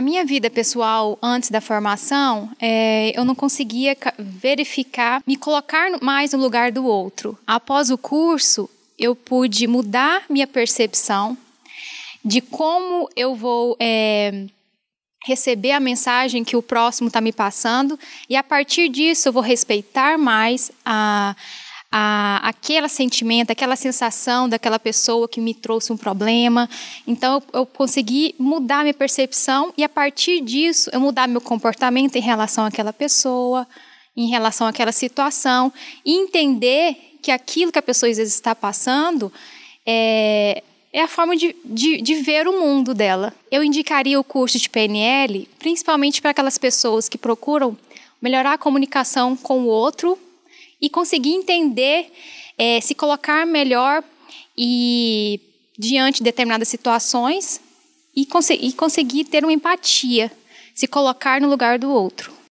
a minha vida pessoal antes da formação, é, eu não conseguia verificar, me colocar mais no lugar do outro. Após o curso, eu pude mudar minha percepção de como eu vou é, receber a mensagem que o próximo está me passando e a partir disso eu vou respeitar mais a a, aquele sentimento, aquela sensação daquela pessoa que me trouxe um problema. Então, eu, eu consegui mudar minha percepção e, a partir disso, eu mudar meu comportamento em relação àquela pessoa, em relação àquela situação, e entender que aquilo que a pessoa às vezes está passando é, é a forma de, de, de, ver o mundo dela. Eu indicaria o curso de PNL, principalmente para aquelas pessoas que procuram melhorar a comunicação com o outro e conseguir entender, é, se colocar melhor e diante de determinadas situações e, cons e conseguir ter uma empatia, se colocar no lugar do outro.